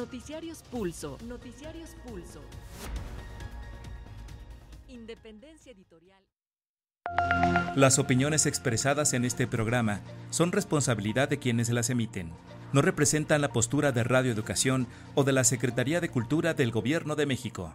Noticiarios Pulso. Noticiarios Pulso. Independencia editorial. Las opiniones expresadas en este programa son responsabilidad de quienes las emiten. No representan la postura de Radio Educación o de la Secretaría de Cultura del Gobierno de México.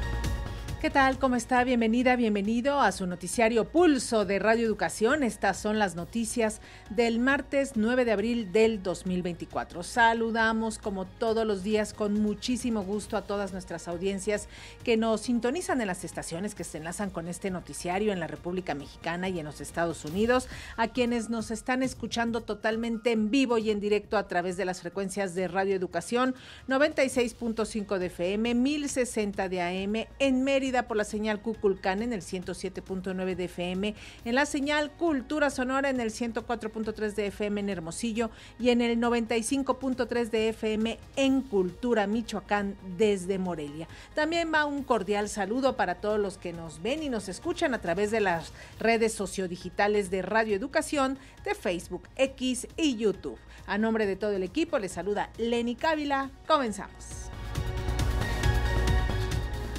¿Qué tal? ¿Cómo está? Bienvenida, bienvenido a su noticiario Pulso de Radio Educación. Estas son las noticias del martes 9 de abril del 2024. Saludamos como todos los días con muchísimo gusto a todas nuestras audiencias que nos sintonizan en las estaciones que se enlazan con este noticiario en la República Mexicana y en los Estados Unidos, a quienes nos están escuchando totalmente en vivo y en directo a través de las frecuencias de Radio Educación 96.5 de FM, 1060 de AM en Mérida por la señal Cuculcán en el 107.9 de FM, en la señal Cultura Sonora en el 104.3 de FM en Hermosillo y en el 95.3 de FM en Cultura Michoacán desde Morelia. También va un cordial saludo para todos los que nos ven y nos escuchan a través de las redes sociodigitales de Radio Educación, de Facebook, X y YouTube. A nombre de todo el equipo les saluda Lenny Cávila. Comenzamos.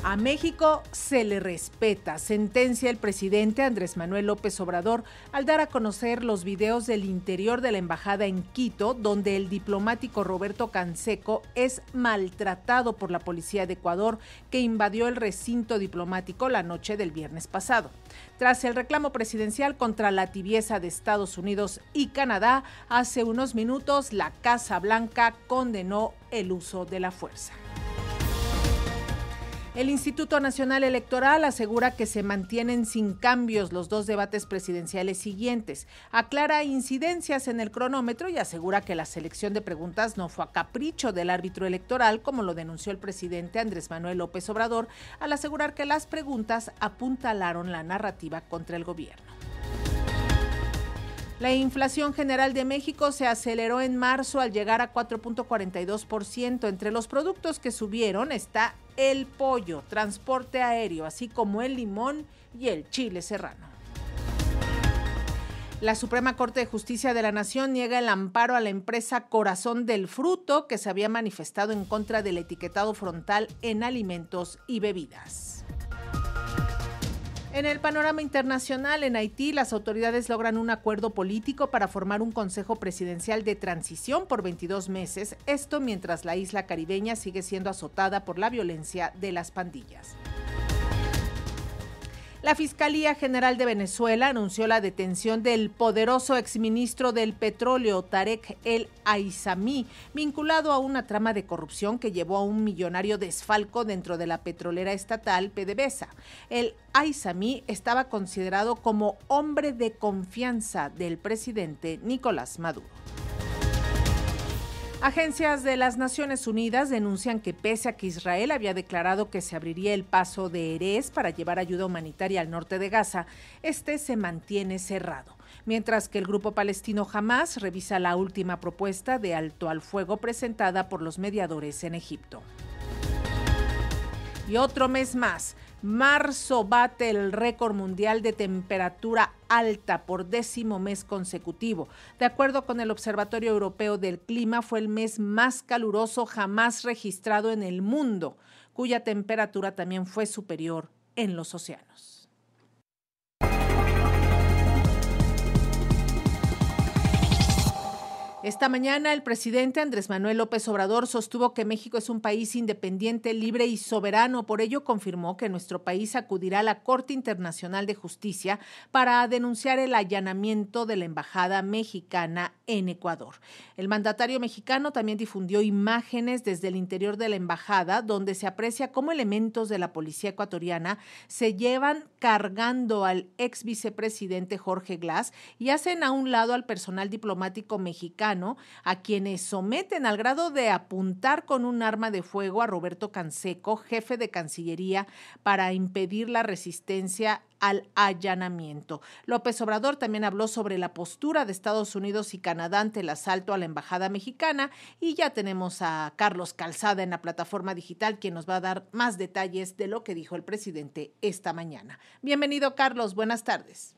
A México se le respeta, sentencia el presidente Andrés Manuel López Obrador al dar a conocer los videos del interior de la embajada en Quito, donde el diplomático Roberto Canseco es maltratado por la policía de Ecuador que invadió el recinto diplomático la noche del viernes pasado. Tras el reclamo presidencial contra la tibieza de Estados Unidos y Canadá, hace unos minutos la Casa Blanca condenó el uso de la fuerza. El Instituto Nacional Electoral asegura que se mantienen sin cambios los dos debates presidenciales siguientes, aclara incidencias en el cronómetro y asegura que la selección de preguntas no fue a capricho del árbitro electoral, como lo denunció el presidente Andrés Manuel López Obrador, al asegurar que las preguntas apuntalaron la narrativa contra el gobierno. La inflación general de México se aceleró en marzo al llegar a 4.42%. Entre los productos que subieron está el pollo, transporte aéreo, así como el limón y el chile serrano. La Suprema Corte de Justicia de la Nación niega el amparo a la empresa Corazón del Fruto que se había manifestado en contra del etiquetado frontal en alimentos y bebidas. En el panorama internacional, en Haití, las autoridades logran un acuerdo político para formar un Consejo Presidencial de Transición por 22 meses, esto mientras la isla caribeña sigue siendo azotada por la violencia de las pandillas. La Fiscalía General de Venezuela anunció la detención del poderoso exministro del petróleo Tarek El Aizami, vinculado a una trama de corrupción que llevó a un millonario desfalco dentro de la petrolera estatal PDVSA. El Aizami estaba considerado como hombre de confianza del presidente Nicolás Maduro. Agencias de las Naciones Unidas denuncian que pese a que Israel había declarado que se abriría el paso de Erez para llevar ayuda humanitaria al norte de Gaza, este se mantiene cerrado. Mientras que el grupo palestino Hamas revisa la última propuesta de alto al fuego presentada por los mediadores en Egipto. Y otro mes más, Marzo bate el récord mundial de temperatura alta por décimo mes consecutivo. De acuerdo con el Observatorio Europeo del Clima, fue el mes más caluroso jamás registrado en el mundo, cuya temperatura también fue superior en los océanos. Esta mañana el presidente Andrés Manuel López Obrador sostuvo que México es un país independiente, libre y soberano. Por ello confirmó que nuestro país acudirá a la Corte Internacional de Justicia para denunciar el allanamiento de la Embajada Mexicana en Ecuador. El mandatario mexicano también difundió imágenes desde el interior de la embajada donde se aprecia cómo elementos de la policía ecuatoriana se llevan cargando al ex vicepresidente Jorge Glass y hacen a un lado al personal diplomático mexicano a quienes someten al grado de apuntar con un arma de fuego a Roberto Canseco, jefe de Cancillería, para impedir la resistencia al allanamiento. López Obrador también habló sobre la postura de Estados Unidos y Canadá ante el asalto a la Embajada Mexicana y ya tenemos a Carlos Calzada en la plataforma digital quien nos va a dar más detalles de lo que dijo el presidente esta mañana. Bienvenido Carlos, buenas tardes.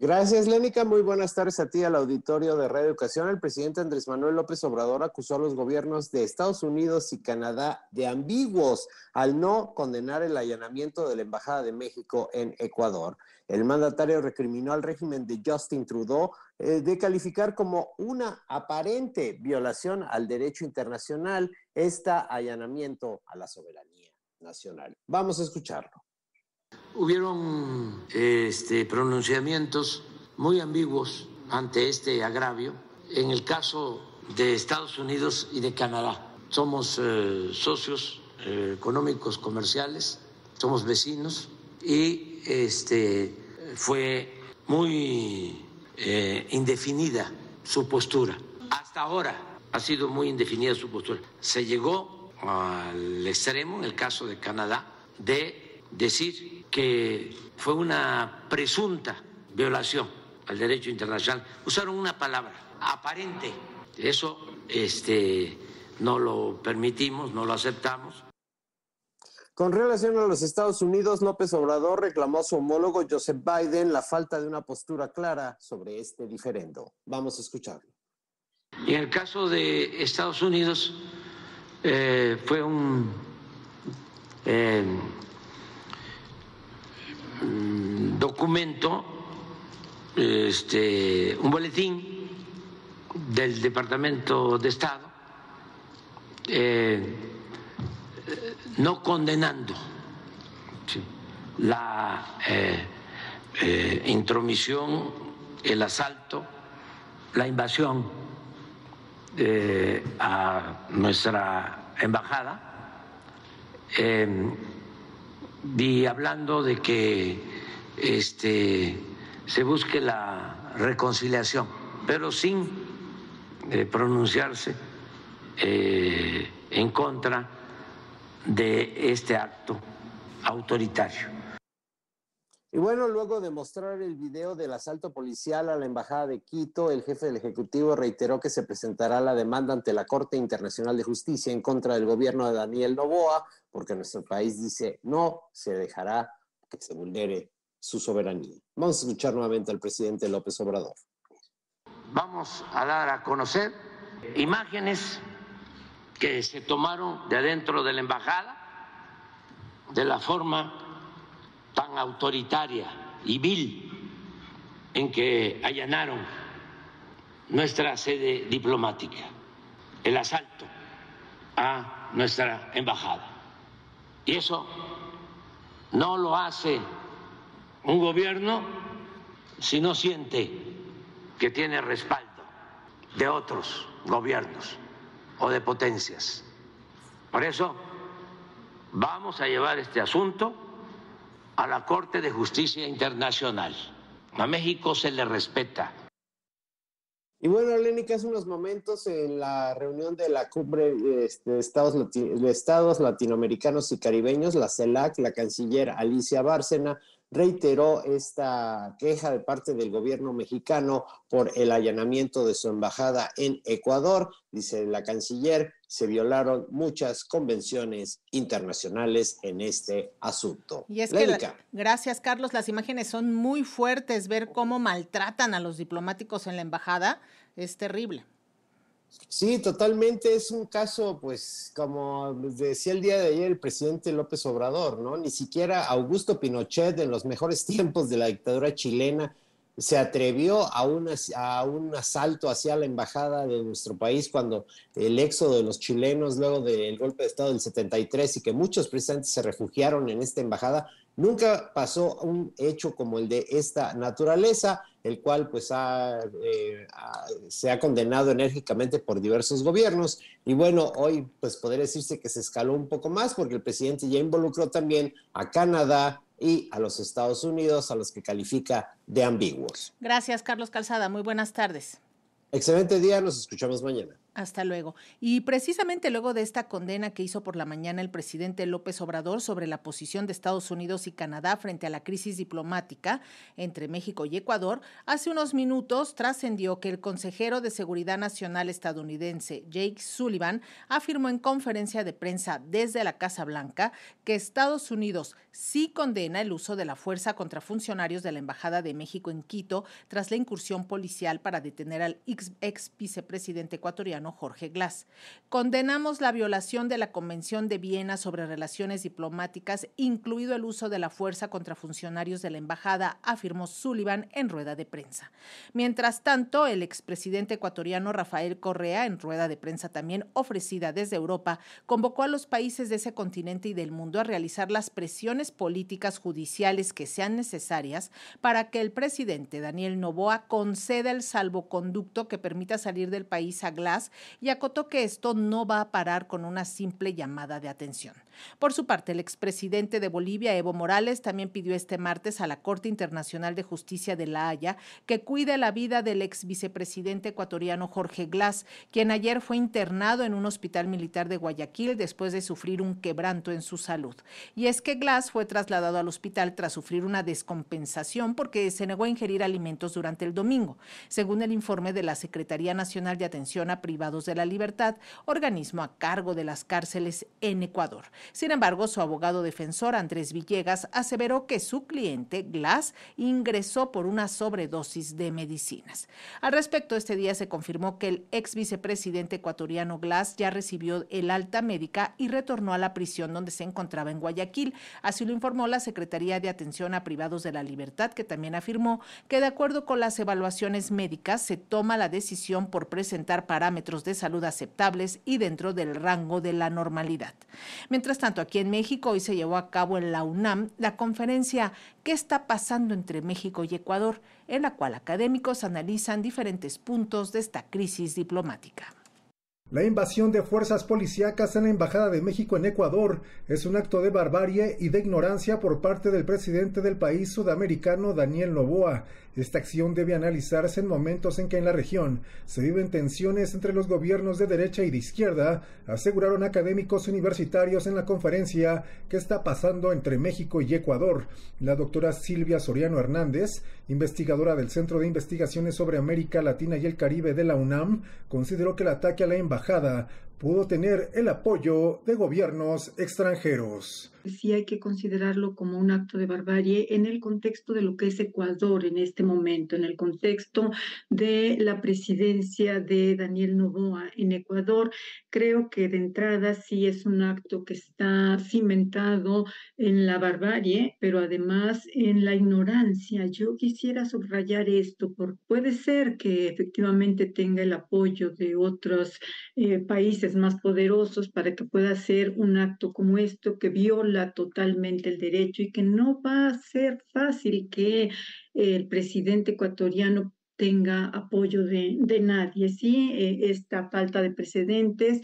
Gracias, Lénica. Muy buenas tardes a ti, al auditorio de Radio Educación. El presidente Andrés Manuel López Obrador acusó a los gobiernos de Estados Unidos y Canadá de ambiguos al no condenar el allanamiento de la Embajada de México en Ecuador. El mandatario recriminó al régimen de Justin Trudeau eh, de calificar como una aparente violación al derecho internacional este allanamiento a la soberanía nacional. Vamos a escucharlo. Hubieron este, pronunciamientos muy ambiguos ante este agravio. En el caso de Estados Unidos y de Canadá, somos eh, socios eh, económicos, comerciales, somos vecinos y este, fue muy eh, indefinida su postura. Hasta ahora ha sido muy indefinida su postura. Se llegó al extremo, en el caso de Canadá, de decir que fue una presunta violación al derecho internacional. Usaron una palabra, aparente. Eso este, no lo permitimos, no lo aceptamos. Con relación a los Estados Unidos, López Obrador reclamó a su homólogo Joseph Biden la falta de una postura clara sobre este diferendo. Vamos a escucharlo. En el caso de Estados Unidos, eh, fue un eh, Mm, documento, este, un boletín del Departamento de Estado, eh, no condenando la eh, eh, intromisión, el asalto, la invasión a nuestra embajada y hablando de que este, se busque la reconciliación, pero sin eh, pronunciarse eh, en contra de este acto autoritario. Y bueno, luego de mostrar el video del asalto policial a la Embajada de Quito, el jefe del Ejecutivo reiteró que se presentará la demanda ante la Corte Internacional de Justicia en contra del gobierno de Daniel Novoa porque nuestro país dice no se dejará que se vulnere su soberanía. Vamos a escuchar nuevamente al presidente López Obrador. Vamos a dar a conocer imágenes que se tomaron de adentro de la embajada de la forma tan autoritaria y vil en que allanaron nuestra sede diplomática, el asalto a nuestra embajada. Y eso no lo hace un gobierno si no siente que tiene respaldo de otros gobiernos o de potencias. Por eso vamos a llevar este asunto a la Corte de Justicia Internacional. A México se le respeta y bueno, que hace unos momentos en la reunión de la cumbre de este, Estados, de Estados Latinoamericanos y Caribeños, la CELAC, la canciller Alicia Bárcena reiteró esta queja de parte del gobierno mexicano por el allanamiento de su embajada en Ecuador. Dice la canciller, se violaron muchas convenciones internacionales en este asunto. Y es gracias Carlos, las imágenes son muy fuertes, ver cómo maltratan a los diplomáticos en la embajada es terrible. Sí, totalmente. Es un caso, pues, como decía el día de ayer el presidente López Obrador, ¿no? Ni siquiera Augusto Pinochet, en los mejores tiempos de la dictadura chilena, se atrevió a un, a un asalto hacia la embajada de nuestro país cuando el éxodo de los chilenos luego del golpe de Estado del 73 y que muchos presidentes se refugiaron en esta embajada, Nunca pasó un hecho como el de esta naturaleza, el cual pues eh, ha, se ha condenado enérgicamente por diversos gobiernos. Y bueno, hoy pues podría decirse que se escaló un poco más porque el presidente ya involucró también a Canadá y a los Estados Unidos, a los que califica de ambiguos. Gracias, Carlos Calzada. Muy buenas tardes. Excelente día, nos escuchamos mañana. Hasta luego. Y precisamente luego de esta condena que hizo por la mañana el presidente López Obrador sobre la posición de Estados Unidos y Canadá frente a la crisis diplomática entre México y Ecuador, hace unos minutos trascendió que el consejero de Seguridad Nacional estadounidense Jake Sullivan afirmó en conferencia de prensa desde la Casa Blanca que Estados Unidos sí condena el uso de la fuerza contra funcionarios de la Embajada de México en Quito tras la incursión policial para detener al ex, ex vicepresidente ecuatoriano Jorge Glass. Condenamos la violación de la Convención de Viena sobre relaciones diplomáticas, incluido el uso de la fuerza contra funcionarios de la embajada, afirmó Sullivan en rueda de prensa. Mientras tanto, el expresidente ecuatoriano Rafael Correa, en rueda de prensa también ofrecida desde Europa, convocó a los países de ese continente y del mundo a realizar las presiones políticas judiciales que sean necesarias para que el presidente Daniel Novoa conceda el salvoconducto que permita salir del país a Glass y acotó que esto no va a parar con una simple llamada de atención. Por su parte, el expresidente de Bolivia, Evo Morales, también pidió este martes a la Corte Internacional de Justicia de La Haya que cuide la vida del ex vicepresidente ecuatoriano Jorge Glass, quien ayer fue internado en un hospital militar de Guayaquil después de sufrir un quebranto en su salud. Y es que Glass fue trasladado al hospital tras sufrir una descompensación porque se negó a ingerir alimentos durante el domingo, según el informe de la Secretaría Nacional de Atención a Privados de la Libertad, organismo a cargo de las cárceles en Ecuador. Sin embargo, su abogado defensor, Andrés Villegas, aseveró que su cliente, Glass, ingresó por una sobredosis de medicinas. Al respecto, este día se confirmó que el ex vicepresidente ecuatoriano Glass ya recibió el alta médica y retornó a la prisión donde se encontraba en Guayaquil. Así lo informó la Secretaría de Atención a Privados de la Libertad, que también afirmó que de acuerdo con las evaluaciones médicas se toma la decisión por presentar parámetros de salud aceptables y dentro del rango de la normalidad. Mientras tanto, aquí en México hoy se llevó a cabo en la UNAM la conferencia ¿Qué está pasando entre México y Ecuador?, en la cual académicos analizan diferentes puntos de esta crisis diplomática. La invasión de fuerzas policíacas en la Embajada de México en Ecuador es un acto de barbarie y de ignorancia por parte del presidente del país sudamericano Daniel Noboa, esta acción debe analizarse en momentos en que en la región se viven tensiones entre los gobiernos de derecha y de izquierda, aseguraron académicos universitarios en la conferencia que está pasando entre México y Ecuador. La doctora Silvia Soriano Hernández, investigadora del Centro de Investigaciones sobre América Latina y el Caribe de la UNAM, consideró que el ataque a la embajada pudo tener el apoyo de gobiernos extranjeros. Sí hay que considerarlo como un acto de barbarie en el contexto de lo que es Ecuador en este momento, en el contexto de la presidencia de Daniel Novoa en Ecuador. Creo que de entrada sí es un acto que está cimentado en la barbarie, pero además en la ignorancia. Yo quisiera subrayar esto, porque puede ser que efectivamente tenga el apoyo de otros eh, países más poderosos para que pueda hacer un acto como esto que viola totalmente el derecho y que no va a ser fácil que el presidente ecuatoriano tenga apoyo de, de nadie, ¿sí? Eh, esta falta de precedentes.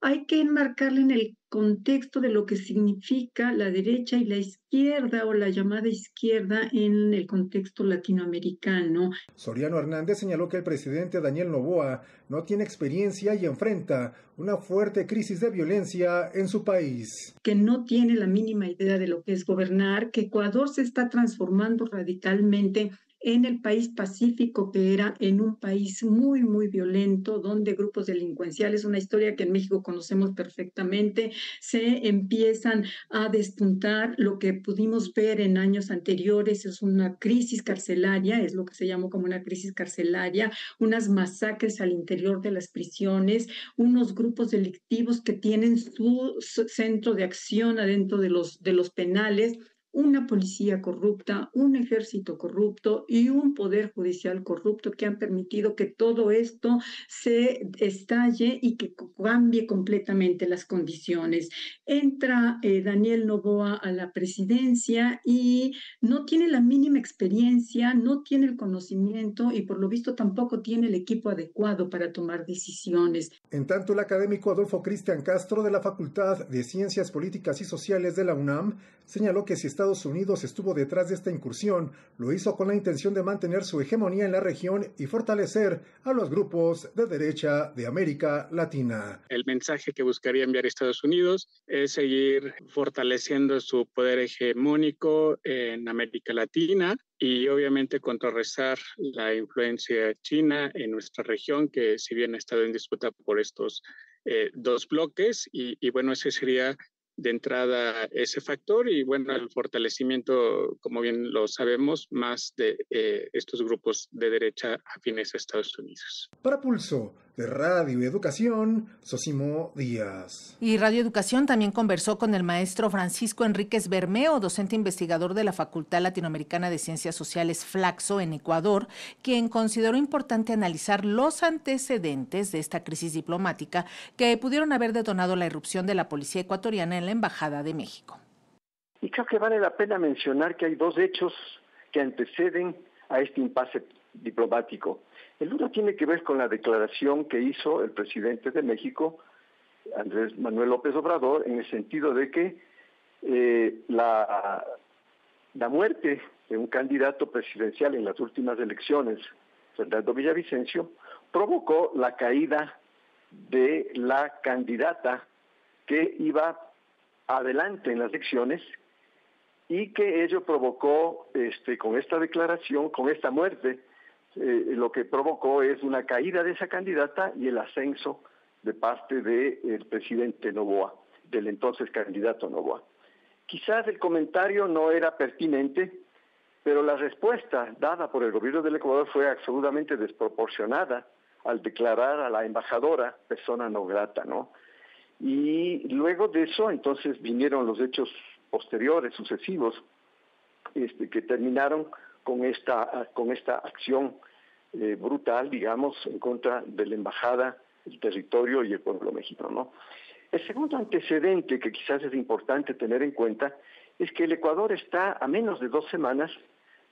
Hay que enmarcarla en el contexto de lo que significa la derecha y la izquierda o la llamada izquierda en el contexto latinoamericano. Soriano Hernández señaló que el presidente Daniel Novoa no tiene experiencia y enfrenta una fuerte crisis de violencia en su país. Que no tiene la mínima idea de lo que es gobernar, que Ecuador se está transformando radicalmente en el país pacífico, que era en un país muy, muy violento, donde grupos delincuenciales, una historia que en México conocemos perfectamente, se empiezan a despuntar lo que pudimos ver en años anteriores, es una crisis carcelaria, es lo que se llamó como una crisis carcelaria, unas masacres al interior de las prisiones, unos grupos delictivos que tienen su centro de acción adentro de los, de los penales una policía corrupta, un ejército corrupto y un poder judicial corrupto que han permitido que todo esto se estalle y que cambie completamente las condiciones. Entra eh, Daniel Novoa a la presidencia y no tiene la mínima experiencia, no tiene el conocimiento y por lo visto tampoco tiene el equipo adecuado para tomar decisiones. En tanto, el académico Adolfo Cristian Castro de la Facultad de Ciencias Políticas y Sociales de la UNAM señaló que si está Estados Unidos estuvo detrás de esta incursión, lo hizo con la intención de mantener su hegemonía en la región y fortalecer a los grupos de derecha de América Latina. El mensaje que buscaría enviar Estados Unidos es seguir fortaleciendo su poder hegemónico en América Latina y obviamente contrarrestar la influencia china en nuestra región, que si bien ha estado en disputa por estos eh, dos bloques, y, y bueno, ese sería de entrada ese factor y bueno, el fortalecimiento, como bien lo sabemos, más de eh, estos grupos de derecha afines a Estados Unidos. Para Pulso, de Radio Educación, Sosimo Díaz. Y Radio Educación también conversó con el maestro Francisco Enríquez Bermeo, docente investigador de la Facultad Latinoamericana de Ciencias Sociales Flaxo en Ecuador, quien consideró importante analizar los antecedentes de esta crisis diplomática que pudieron haber detonado la irrupción de la policía ecuatoriana en la Embajada de México. Y creo que vale la pena mencionar que hay dos hechos que anteceden a este impasse diplomático. El uno tiene que ver con la declaración que hizo el presidente de México, Andrés Manuel López Obrador, en el sentido de que eh, la, la muerte de un candidato presidencial en las últimas elecciones, Fernando Villavicencio, provocó la caída de la candidata que iba adelante en las elecciones y que ello provocó este, con esta declaración, con esta muerte, eh, lo que provocó es una caída de esa candidata y el ascenso de parte del eh, presidente Novoa, del entonces candidato Novoa. Quizás el comentario no era pertinente, pero la respuesta dada por el gobierno del Ecuador fue absolutamente desproporcionada al declarar a la embajadora persona no grata, ¿no? Y luego de eso, entonces vinieron los hechos posteriores, sucesivos, este, que terminaron con esta, con esta acción eh, brutal, digamos, en contra de la embajada, el territorio y el pueblo mexicano. El segundo antecedente que quizás es importante tener en cuenta es que el Ecuador está a menos de dos semanas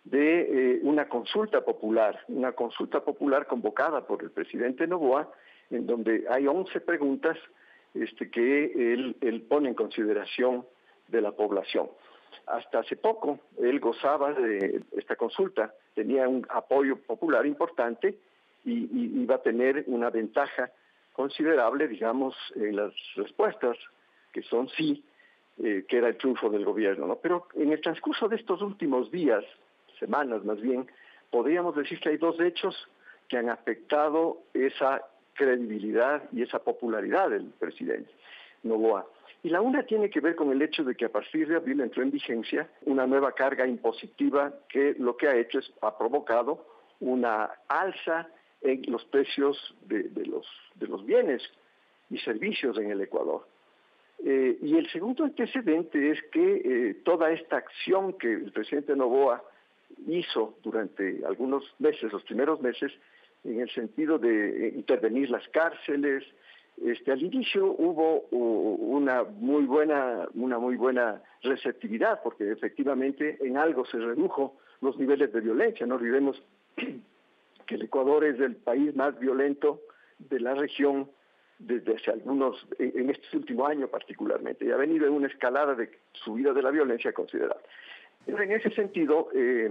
de eh, una consulta popular, una consulta popular convocada por el presidente Novoa, en donde hay 11 preguntas este, que él pone en consideración de la población. Hasta hace poco él gozaba de esta consulta, tenía un apoyo popular importante y, iba a tener una ventaja considerable, digamos, en las respuestas, que son sí, eh, que era el triunfo del gobierno. Pero en el transcurso de estos últimos días, semanas más bien, podríamos decir que hay dos hechos que han afectado esa credibilidad y esa popularidad del presidente Novoa. Y la una tiene que ver con el hecho de que a partir de abril entró en vigencia una nueva carga impositiva que lo que ha hecho es, ha provocado una alza en los precios de, los, bienes y servicios en el Ecuador. Eh, y el segundo antecedente es que eh, toda esta acción que el presidente Novoa hizo durante algunos meses, los primeros meses, en el sentido de eh, intervenir las cárceles, este, al inicio hubo una muy buena una muy buena receptividad porque efectivamente en algo se redujo los niveles de violencia. No olvidemos que el Ecuador es el país más violento de la región desde hace algunos, en este último año particularmente, y ha venido en una escalada de subida de la violencia considerable. Pero en ese sentido, eh,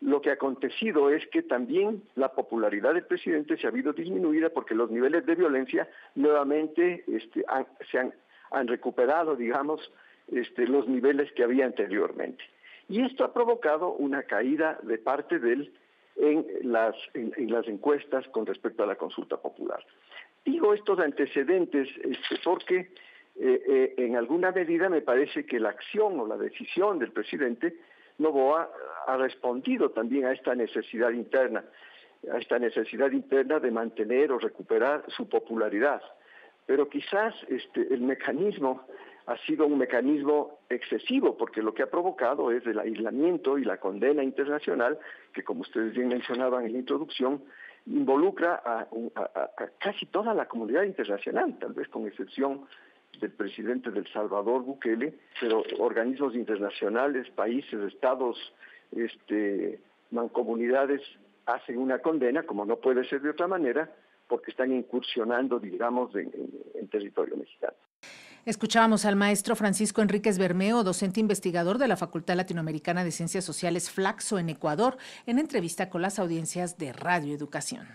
lo que ha acontecido es que también la popularidad del presidente se ha habido disminuida porque los niveles de violencia nuevamente este, se han, recuperado, digamos, este, los niveles que había anteriormente. Y esto ha provocado una caída de parte de él en las, encuestas con respecto a la consulta popular. Digo estos antecedentes este, porque eh, eh, en alguna medida me parece que la acción o la decisión del presidente Novoa ha respondido también a esta necesidad interna, a esta necesidad interna de mantener o recuperar su popularidad. Pero quizás este, el mecanismo ha sido un mecanismo excesivo, porque lo que ha provocado es el aislamiento y la condena internacional, que como ustedes bien mencionaban en la introducción, involucra a casi toda la comunidad internacional, tal vez con excepción del presidente del Salvador Bukele, pero organismos internacionales, países, estados, este, mancomunidades hacen una condena, como no puede ser de otra manera, porque están incursionando, digamos, en, en territorio mexicano. Escuchábamos al maestro Francisco Enríquez Bermeo, docente investigador de la Facultad Latinoamericana de Ciencias Sociales Flaxo en Ecuador, en entrevista con las audiencias de Radio Educación.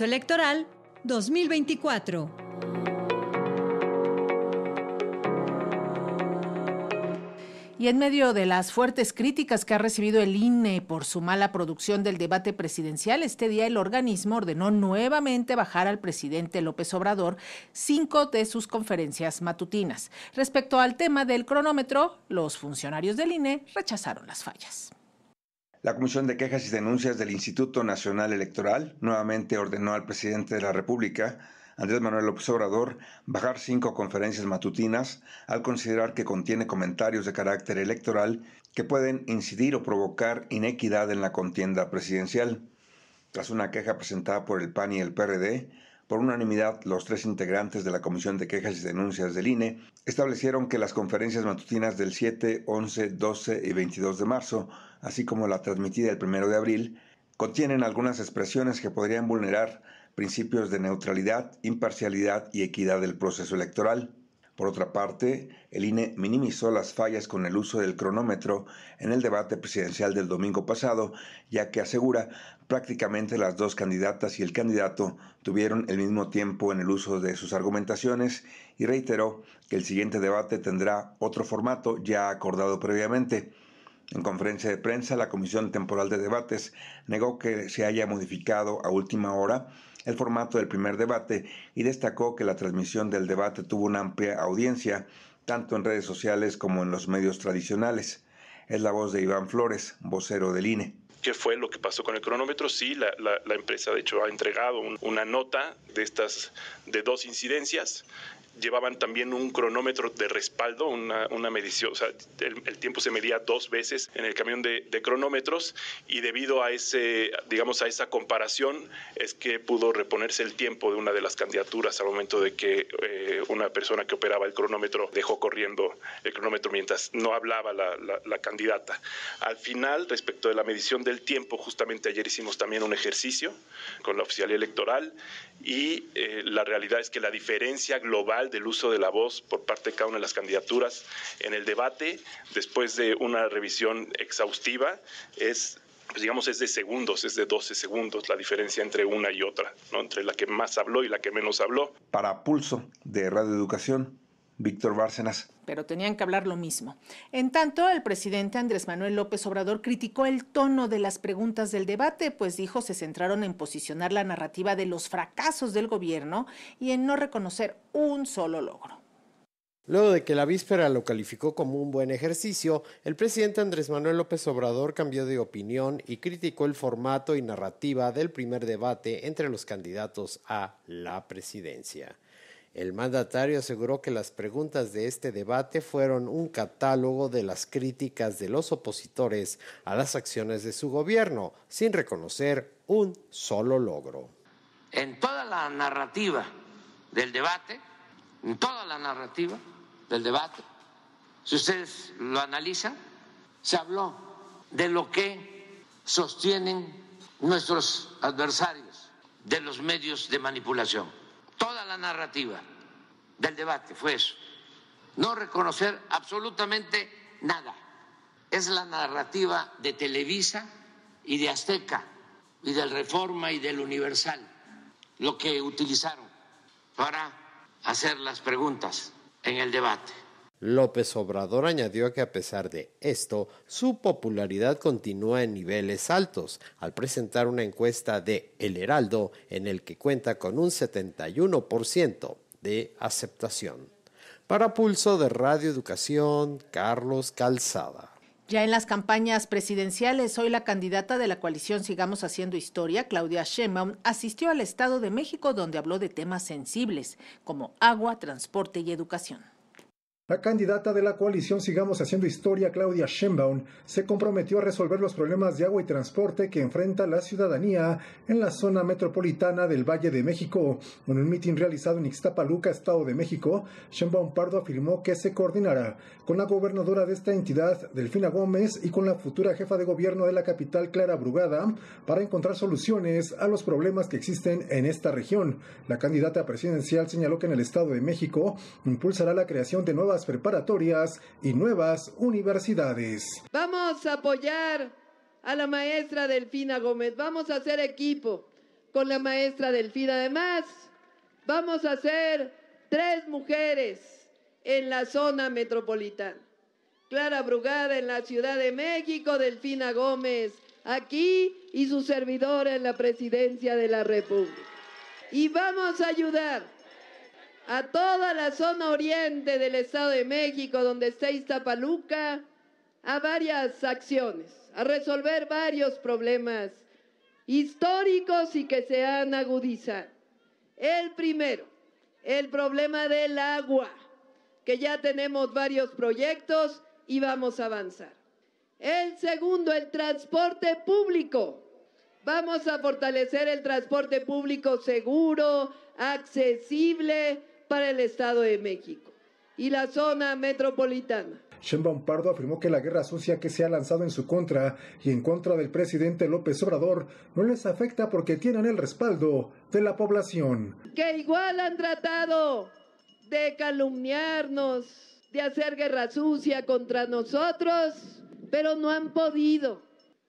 Electoral 2024. Y en medio de las fuertes críticas que ha recibido el INE por su mala producción del debate presidencial, este día el organismo ordenó nuevamente bajar al presidente López Obrador cinco de sus conferencias matutinas. Respecto al tema del cronómetro, los funcionarios del INE rechazaron las fallas. La Comisión de Quejas y Denuncias del Instituto Nacional Electoral nuevamente ordenó al presidente de la República, Andrés Manuel López Obrador, bajar cinco conferencias matutinas al considerar que contiene comentarios de carácter electoral que pueden incidir o provocar inequidad en la contienda presidencial. Tras una queja presentada por el PAN y el PRD, por unanimidad, los tres integrantes de la Comisión de Quejas y Denuncias del INE establecieron que las conferencias matutinas del 7, 11, 12 y 22 de marzo, así como la transmitida el 1 de abril, contienen algunas expresiones que podrían vulnerar principios de neutralidad, imparcialidad y equidad del proceso electoral. Por otra parte, el INE minimizó las fallas con el uso del cronómetro en el debate presidencial del domingo pasado, ya que asegura prácticamente las dos candidatas y el candidato tuvieron el mismo tiempo en el uso de sus argumentaciones y reiteró que el siguiente debate tendrá otro formato ya acordado previamente. En conferencia de prensa, la Comisión Temporal de Debates negó que se haya modificado a última hora el formato del primer debate y destacó que la transmisión del debate tuvo una amplia audiencia, tanto en redes sociales como en los medios tradicionales. Es la voz de Iván Flores, vocero del INE qué fue lo que pasó con el cronómetro. Sí, la, empresa de hecho ha entregado una nota de estas de dos incidencias llevaban también un cronómetro de respaldo, una, una medición, o sea, el, tiempo se medía dos veces en el camión de, cronómetros y debido a ese, digamos, a esa comparación es que pudo reponerse el tiempo de una de las candidaturas al momento de que eh, una persona que operaba el cronómetro dejó corriendo el cronómetro mientras no hablaba la, la, candidata. Al final, respecto de la medición del tiempo, justamente ayer hicimos también un ejercicio con la oficialía electoral y eh, la realidad es que la diferencia global del uso de la voz por parte de cada una de las candidaturas en el debate, después de una revisión exhaustiva, es pues, digamos, es de segundos, es de 12 segundos la diferencia entre una y otra, ¿no? entre la que más habló y la que menos habló. Para Pulso de Radio Educación, Víctor Bárcenas. Pero tenían que hablar lo mismo. En tanto, el presidente Andrés Manuel López Obrador criticó el tono de las preguntas del debate, pues dijo se centraron en posicionar la narrativa de los fracasos del gobierno y en no reconocer un solo logro. Luego de que la víspera lo calificó como un buen ejercicio, el presidente Andrés Manuel López Obrador cambió de opinión y criticó el formato y narrativa del primer debate entre los candidatos a la presidencia. El mandatario aseguró que las preguntas de este debate fueron un catálogo de las críticas de los opositores a las acciones de su gobierno, sin reconocer un solo logro. En toda la narrativa del debate, en toda la narrativa del debate, si ustedes lo analizan, se habló de lo que sostienen nuestros adversarios de los medios de manipulación la narrativa del debate fue eso. No reconocer absolutamente nada. Es la narrativa de Televisa y de Azteca y del Reforma y del Universal lo que utilizaron para hacer las preguntas en el debate. López Obrador añadió que a pesar de esto, su popularidad continúa en niveles altos, al presentar una encuesta de El Heraldo en el que cuenta con un 71% de aceptación. Para Pulso de Radio Educación, Carlos Calzada. Ya en las campañas presidenciales, hoy la candidata de la coalición Sigamos Haciendo Historia, Claudia Sheinbaum, asistió al Estado de México donde habló de temas sensibles como agua, transporte y educación. La candidata de la coalición Sigamos Haciendo Historia, Claudia Sheinbaum, se comprometió a resolver los problemas de agua y transporte que enfrenta la ciudadanía en la zona metropolitana del Valle de México. En un mitin realizado en Ixtapaluca, Estado de México, Sheinbaum Pardo afirmó que se coordinará con la gobernadora de esta entidad, Delfina Gómez, y con la futura jefa de gobierno de la capital, Clara Brugada, para encontrar soluciones a los problemas que existen en esta región. La candidata presidencial señaló que en el Estado de México impulsará la creación de nuevas preparatorias y nuevas universidades. Vamos a apoyar a la maestra Delfina Gómez, vamos a hacer equipo con la maestra Delfina. Además, vamos a hacer tres mujeres en la zona metropolitana. Clara Brugada en la Ciudad de México, Delfina Gómez aquí y su servidora en la presidencia de la República. Y vamos a ayudar a toda la zona oriente del Estado de México, donde está Iztapaluca, a varias acciones, a resolver varios problemas históricos y que se han agudizado. El primero, el problema del agua, que ya tenemos varios proyectos y vamos a avanzar. El segundo, el transporte público. Vamos a fortalecer el transporte público seguro, accesible, para el Estado de México y la zona metropolitana. Sheinbaum Pardo afirmó que la guerra sucia que se ha lanzado en su contra y en contra del presidente López Obrador no les afecta porque tienen el respaldo de la población. Que igual han tratado de calumniarnos, de hacer guerra sucia contra nosotros, pero no han podido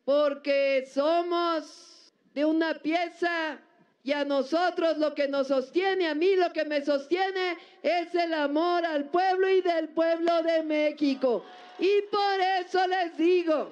porque somos de una pieza y a nosotros lo que nos sostiene, a mí lo que me sostiene es el amor al pueblo y del pueblo de México. Y por eso les digo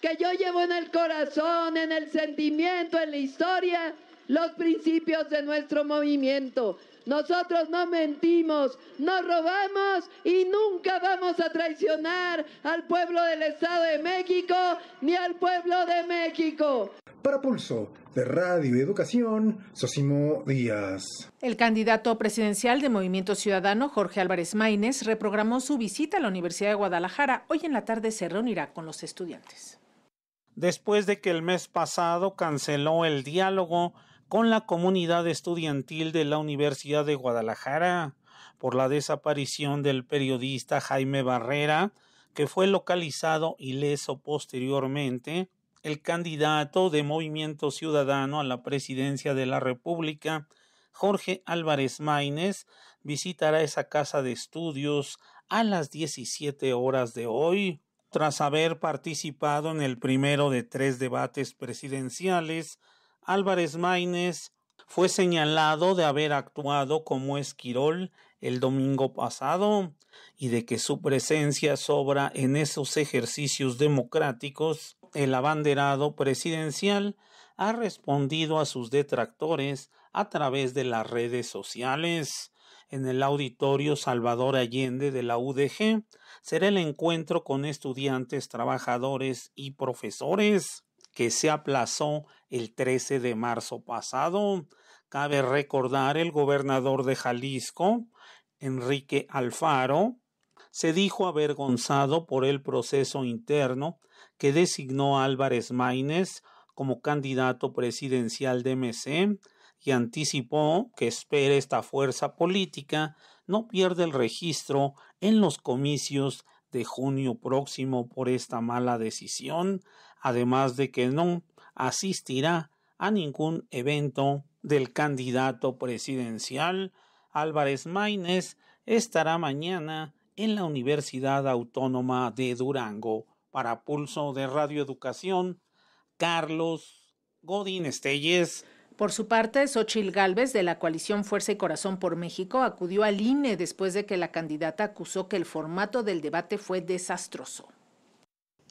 que yo llevo en el corazón, en el sentimiento, en la historia, los principios de nuestro movimiento. Nosotros no mentimos, no robamos y nunca vamos a traicionar al pueblo del Estado de México ni al pueblo de México. Para Pulso de Radio y Educación, Sosimo Díaz. El candidato presidencial de Movimiento Ciudadano, Jorge Álvarez Maínez, reprogramó su visita a la Universidad de Guadalajara. Hoy en la tarde se reunirá con los estudiantes. Después de que el mes pasado canceló el diálogo con la comunidad estudiantil de la Universidad de Guadalajara por la desaparición del periodista Jaime Barrera, que fue localizado ileso posteriormente, el candidato de Movimiento Ciudadano a la presidencia de la República, Jorge Álvarez Maínez, visitará esa casa de estudios a las 17 horas de hoy, tras haber participado en el primero de tres debates presidenciales Álvarez Maínez fue señalado de haber actuado como esquirol el domingo pasado y de que su presencia sobra en esos ejercicios democráticos, el abanderado presidencial ha respondido a sus detractores a través de las redes sociales. En el auditorio Salvador Allende de la UDG será el encuentro con estudiantes, trabajadores y profesores que se aplazó el 13 de marzo pasado. Cabe recordar el gobernador de Jalisco, Enrique Alfaro, se dijo avergonzado por el proceso interno que designó Álvarez Maínez como candidato presidencial de MC y anticipó que espera esta fuerza política no pierda el registro en los comicios de junio próximo por esta mala decisión, además de que no asistirá a ningún evento del candidato presidencial. Álvarez Maínez estará mañana en la Universidad Autónoma de Durango. Para Pulso de Radio Educación, Carlos Godín Estelles. Por su parte, Xochil Gálvez, de la coalición Fuerza y Corazón por México, acudió al INE después de que la candidata acusó que el formato del debate fue desastroso.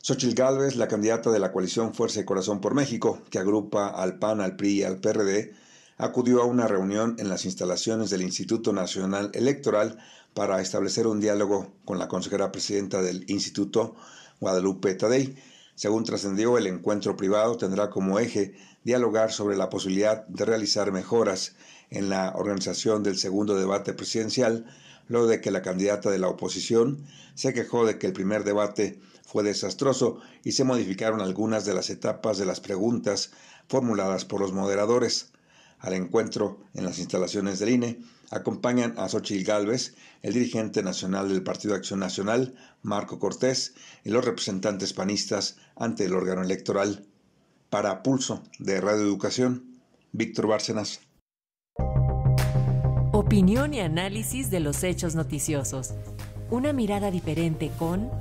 Xochitl Gálvez, la candidata de la coalición Fuerza y Corazón por México, que agrupa al PAN, al PRI y al PRD, acudió a una reunión en las instalaciones del Instituto Nacional Electoral para establecer un diálogo con la consejera presidenta del instituto, Guadalupe Tadei. Según trascendió, el encuentro privado tendrá como eje dialogar sobre la posibilidad de realizar mejoras en la organización del segundo debate presidencial, luego de que la candidata de la oposición se quejó de que el primer debate fue desastroso y se modificaron algunas de las etapas de las preguntas formuladas por los moderadores. Al encuentro en las instalaciones del INE acompañan a Xochitl Gálvez, el dirigente nacional del Partido Acción Nacional, Marco Cortés, y los representantes panistas ante el órgano electoral. Para Pulso de Radio Educación, Víctor Bárcenas. Opinión y análisis de los hechos noticiosos. Una mirada diferente con...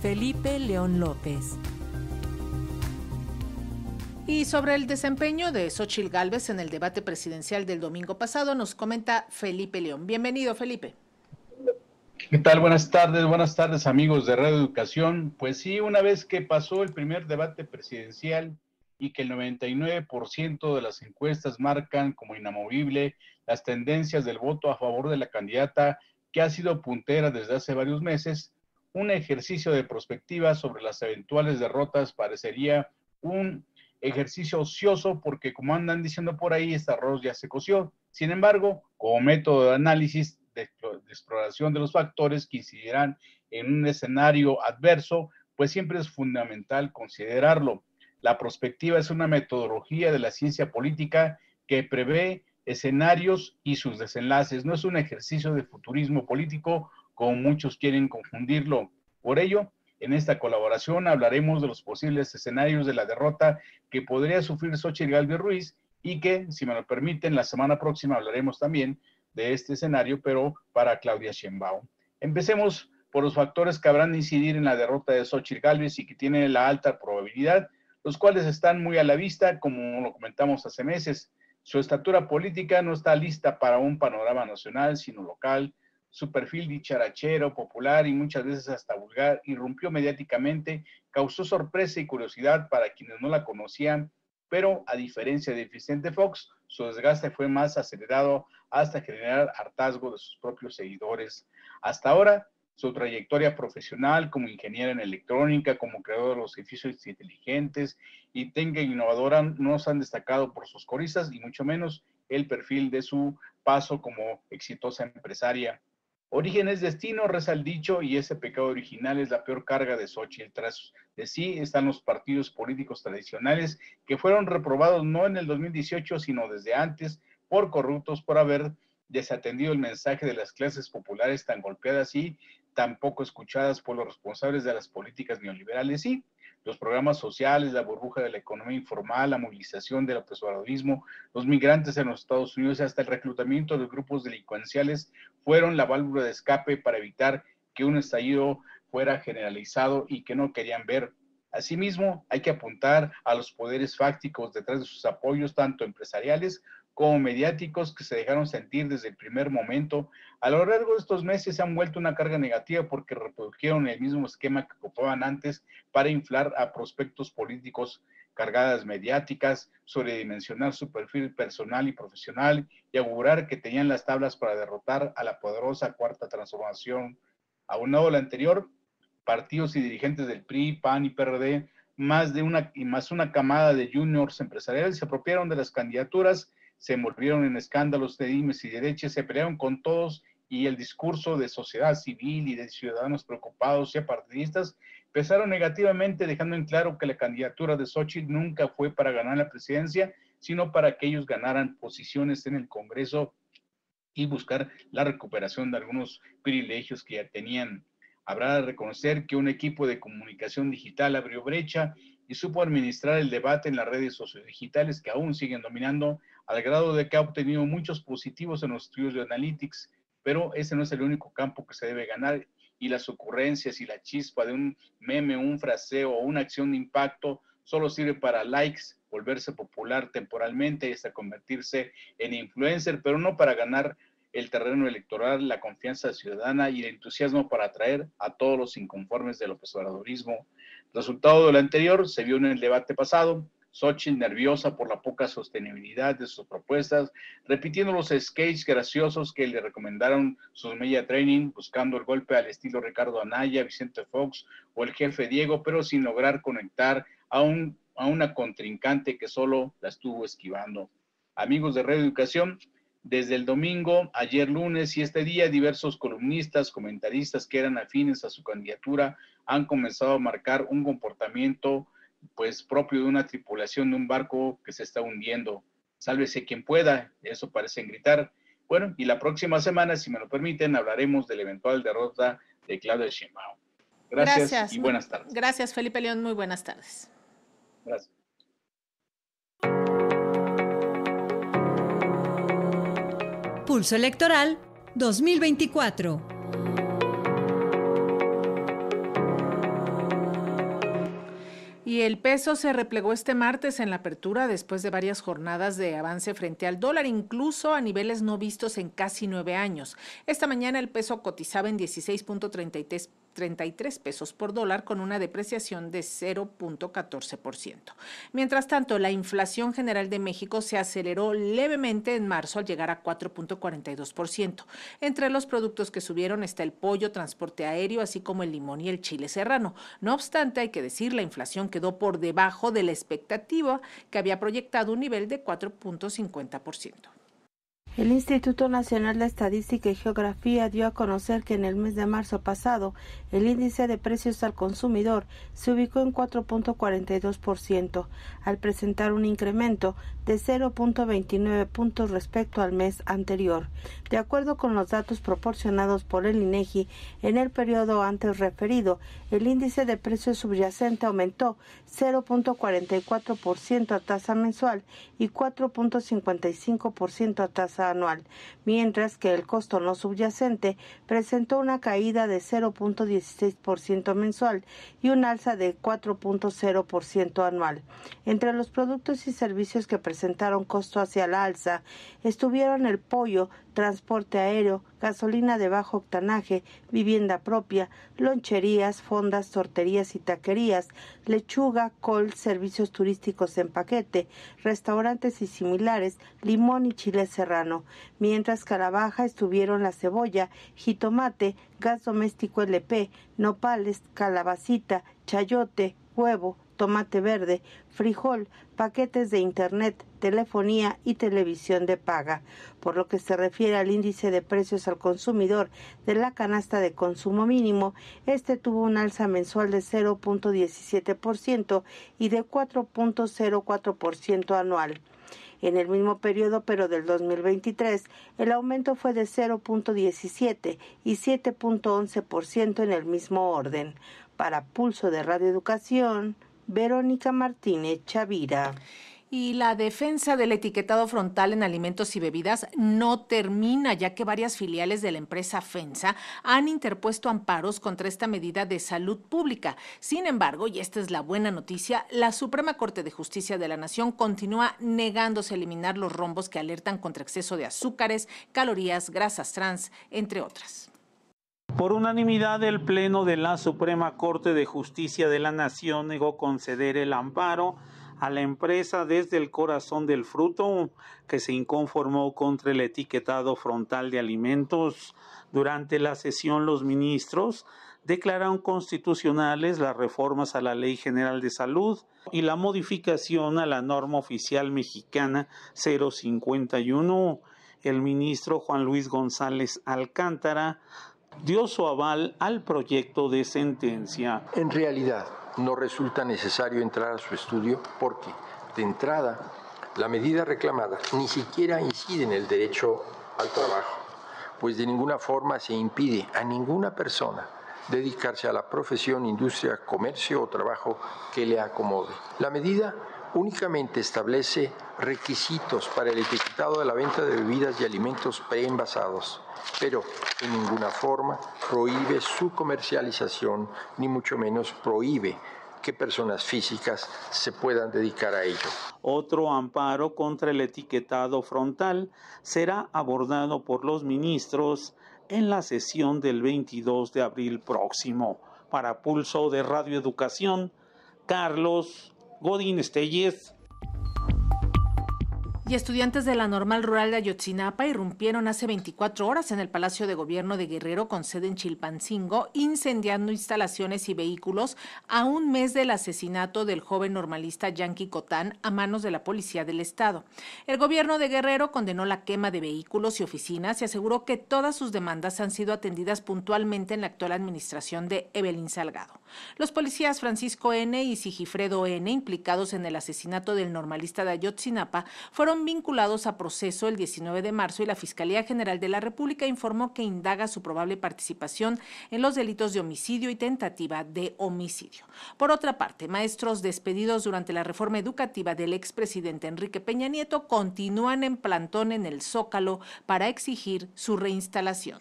Felipe León López. Y sobre el desempeño de Xochil Gálvez en el debate presidencial del domingo pasado, nos comenta Felipe León. Bienvenido, Felipe. ¿Qué tal? Buenas tardes, buenas tardes, amigos de Radio Educación. Pues sí, una vez que pasó el primer debate presidencial y que el 99% de las encuestas marcan como inamovible las tendencias del voto a favor de la candidata que ha sido puntera desde hace varios meses, un ejercicio de prospectiva sobre las eventuales derrotas parecería un ejercicio ocioso porque como andan diciendo por ahí, este arroz ya se coció. Sin embargo, como método de análisis de, exploración de los factores que incidirán en un escenario adverso, pues siempre es fundamental considerarlo. La prospectiva es una metodología de la ciencia política que prevé escenarios y sus desenlaces. No es un ejercicio de futurismo político como muchos quieren confundirlo. Por ello, en esta colaboración hablaremos de los posibles escenarios de la derrota que podría sufrir Xochitl Galvez Ruiz y que, si me lo permiten, la semana próxima hablaremos también de este escenario, pero para Claudia Sheinbaum. Empecemos por los factores que habrán de incidir en la derrota de Xochitl Galvez y que tienen la alta probabilidad, los cuales están muy a la vista, como lo comentamos hace meses. Su estatura política no está lista para un panorama nacional, sino local, su perfil dicharachero, popular y muchas veces hasta vulgar irrumpió mediáticamente, causó sorpresa y curiosidad para quienes no la conocían, pero a diferencia de Vicente Fox, su desgaste fue más acelerado hasta generar hartazgo de sus propios seguidores. Hasta ahora, su trayectoria profesional como ingeniera en electrónica, como creador de los edificios inteligentes y tenga innovadora no se han destacado por sus coristas y mucho menos el perfil de su paso como exitosa empresaria. Origen es destino, reza el dicho, y ese pecado original es la peor carga de Xochitl. Tras de sí están los partidos políticos tradicionales que fueron reprobados no en el 2018, sino desde antes por corruptos por haber desatendido el mensaje de las clases populares tan golpeadas y tan poco escuchadas por los responsables de las políticas neoliberales. Y los programas sociales, la burbuja de la economía informal, la movilización del apresuradismo, los migrantes en los Estados Unidos, y hasta el reclutamiento de grupos delincuenciales, fueron la válvula de escape para evitar que un estallido fuera generalizado y que no querían ver. Asimismo, hay que apuntar a los poderes fácticos detrás de sus apoyos, tanto empresariales como mediáticos que se dejaron sentir desde el primer momento, a lo largo de estos meses se han vuelto una carga negativa porque reprodujeron el mismo esquema que ocupaban antes para inflar a prospectos políticos cargadas mediáticas, sobredimensionar su perfil personal y profesional y augurar que tenían las tablas para derrotar a la poderosa cuarta transformación. Aunado a la anterior, partidos y dirigentes del PRI, PAN y PRD, más de una y más una camada de juniors empresariales se apropiaron de las candidaturas se murieron en escándalos de dimes y derechas, se pelearon con todos y el discurso de sociedad civil y de ciudadanos preocupados y apartidistas pesaron negativamente, dejando en claro que la candidatura de Sochi nunca fue para ganar la presidencia, sino para que ellos ganaran posiciones en el Congreso y buscar la recuperación de algunos privilegios que ya tenían. Habrá de reconocer que un equipo de comunicación digital abrió brecha y supo administrar el debate en las redes sociodigitales que aún siguen dominando, al grado de que ha obtenido muchos positivos en los estudios de Analytics, pero ese no es el único campo que se debe ganar y las ocurrencias y la chispa de un meme, un fraseo o una acción de impacto solo sirve para likes, volverse popular temporalmente y hasta convertirse en influencer, pero no para ganar el terreno electoral, la confianza ciudadana y el entusiasmo para atraer a todos los inconformes del observadorismo Resultado de lo anterior se vio en el debate pasado, Sochi nerviosa por la poca sostenibilidad de sus propuestas, repitiendo los skates graciosos que le recomendaron sus media training, buscando el golpe al estilo Ricardo Anaya, Vicente Fox o el jefe Diego, pero sin lograr conectar a, un, a una contrincante que solo la estuvo esquivando. Amigos de Reeducación, Educación, desde el domingo, ayer lunes y este día, diversos columnistas, comentaristas que eran afines a su candidatura han comenzado a marcar un comportamiento pues propio de una tripulación de un barco que se está hundiendo. Sálvese quien pueda, eso parecen gritar. Bueno, y la próxima semana, si me lo permiten, hablaremos de la eventual derrota de Claudio Sheinbaum. Gracias, Gracias y buenas tardes. Gracias, Felipe León. Muy buenas tardes. Gracias. Electoral 2024. Y el peso se replegó este martes en la apertura después de varias jornadas de avance frente al dólar, incluso a niveles no vistos en casi nueve años. Esta mañana el peso cotizaba en 16.33 33 pesos por dólar con una depreciación de 0.14%. Mientras tanto, la inflación general de México se aceleró levemente en marzo al llegar a 4.42%. Entre los productos que subieron está el pollo, transporte aéreo, así como el limón y el chile serrano. No obstante, hay que decir, la inflación quedó por debajo de la expectativa que había proyectado un nivel de 4.50%. El Instituto Nacional de Estadística y Geografía dio a conocer que en el mes de marzo pasado el índice de precios al consumidor se ubicó en 4.42%, al presentar un incremento de 0.29 puntos respecto al mes anterior. De acuerdo con los datos proporcionados por el INEGI, e en el periodo antes referido, el índice de precios subyacente aumentó 0.44% a tasa mensual y 4.55% a tasa anual, mientras que el costo no subyacente presentó una caída de 0.16% mensual y un alza de 4.0% anual. Entre los productos y servicios que presentaron costo hacia la alza estuvieron el pollo transporte aéreo, gasolina de bajo octanaje, vivienda propia, loncherías, fondas, torterías y taquerías, lechuga, col, servicios turísticos en paquete, restaurantes y similares, limón y chile serrano, mientras que estuvieron la cebolla, jitomate, gas doméstico LP, nopales, calabacita, chayote, huevo, tomate verde, frijol, paquetes de Internet, telefonía y televisión de paga. Por lo que se refiere al índice de precios al consumidor de la canasta de consumo mínimo, este tuvo un alza mensual de 0.17% y de 4.04% anual. En el mismo periodo, pero del 2023, el aumento fue de 0.17 y 7.11% en el mismo orden. Para Pulso de Radioeducación... Verónica Martínez Chavira. Y la defensa del etiquetado frontal en alimentos y bebidas no termina, ya que varias filiales de la empresa FENSA han interpuesto amparos contra esta medida de salud pública. Sin embargo, y esta es la buena noticia, la Suprema Corte de Justicia de la Nación continúa negándose a eliminar los rombos que alertan contra exceso de azúcares, calorías, grasas trans, entre otras. Por unanimidad, el Pleno de la Suprema Corte de Justicia de la Nación negó conceder el amparo a la empresa desde el corazón del fruto que se inconformó contra el etiquetado frontal de alimentos. Durante la sesión, los ministros declararon constitucionales las reformas a la Ley General de Salud y la modificación a la norma oficial mexicana 051. El ministro Juan Luis González Alcántara dio su aval al proyecto de sentencia. En realidad, no resulta necesario entrar a su estudio porque, de entrada, la medida reclamada ni siquiera incide en el derecho al trabajo, pues de ninguna forma se impide a ninguna persona dedicarse a la profesión, industria, comercio o trabajo que le acomode. La medida únicamente establece requisitos para el etiquetado de la venta de bebidas y alimentos preenvasados, pero en ninguna forma prohíbe su comercialización, ni mucho menos prohíbe que personas físicas se puedan dedicar a ello. Otro amparo contra el etiquetado frontal será abordado por los ministros en la sesión del 22 de abril próximo. Para Pulso de Radio Educación, Carlos Godín Y estudiantes de la Normal Rural de Ayotzinapa irrumpieron hace 24 horas en el Palacio de Gobierno de Guerrero con sede en Chilpancingo, incendiando instalaciones y vehículos a un mes del asesinato del joven normalista Yankee Cotán a manos de la Policía del Estado. El gobierno de Guerrero condenó la quema de vehículos y oficinas y aseguró que todas sus demandas han sido atendidas puntualmente en la actual administración de Evelyn Salgado. Los policías Francisco N. y Sigifredo N., implicados en el asesinato del normalista de Ayotzinapa, fueron vinculados a proceso el 19 de marzo y la Fiscalía General de la República informó que indaga su probable participación en los delitos de homicidio y tentativa de homicidio. Por otra parte, maestros despedidos durante la reforma educativa del expresidente Enrique Peña Nieto continúan en plantón en el Zócalo para exigir su reinstalación.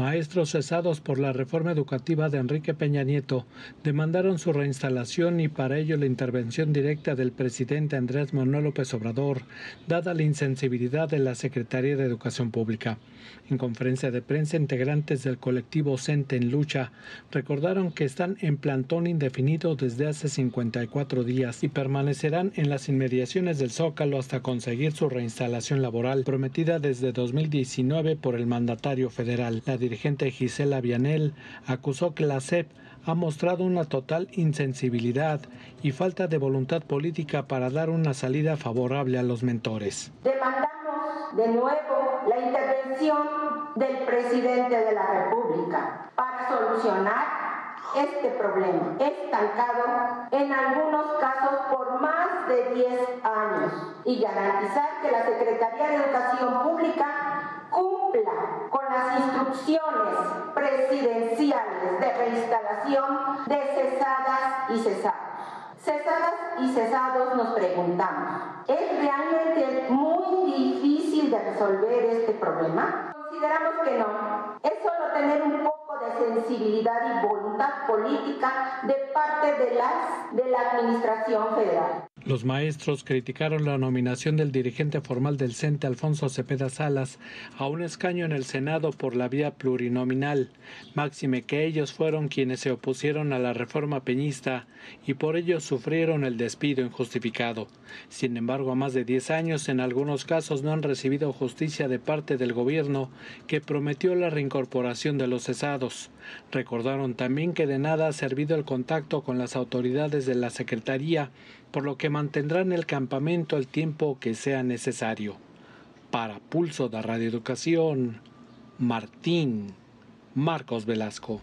Maestros cesados por la reforma educativa de Enrique Peña Nieto demandaron su reinstalación y para ello la intervención directa del presidente Andrés Manuel López Obrador, dada la insensibilidad de la Secretaría de Educación Pública. En conferencia de prensa, integrantes del colectivo Sente en Lucha recordaron que están en plantón indefinido desde hace 54 días y permanecerán en las inmediaciones del Zócalo hasta conseguir su reinstalación laboral prometida desde 2019 por el mandatario federal dirigente Gisela Vianel acusó que la SEP... ha mostrado una total insensibilidad y falta de voluntad política para dar una salida favorable a los mentores. Demandamos de nuevo la intervención del presidente de la República para solucionar este problema estancado en algunos casos por más de 10 años y garantizar que la Secretaría de Educación Pública cumpla con las instrucciones presidenciales de reinstalación de cesadas y cesados. Cesadas y cesados nos preguntamos, ¿es realmente muy difícil de resolver este problema? Consideramos que no. Es solo tener un poco de sensibilidad y voluntad política de parte de, las, de la Administración Federal. Los maestros criticaron la nominación del dirigente formal del CENTE, Alfonso Cepeda Salas, a un escaño en el Senado por la vía plurinominal, máxime que ellos fueron quienes se opusieron a la reforma peñista y por ello sufrieron el despido injustificado. Sin embargo, a más de 10 años, en algunos casos no han recibido justicia de parte del gobierno que prometió la reincorporación de los cesados. Recordaron también que de nada ha servido el contacto con las autoridades de la Secretaría por lo que mantendrán el campamento el tiempo que sea necesario. Para Pulso de Radio Educación, Martín Marcos Velasco.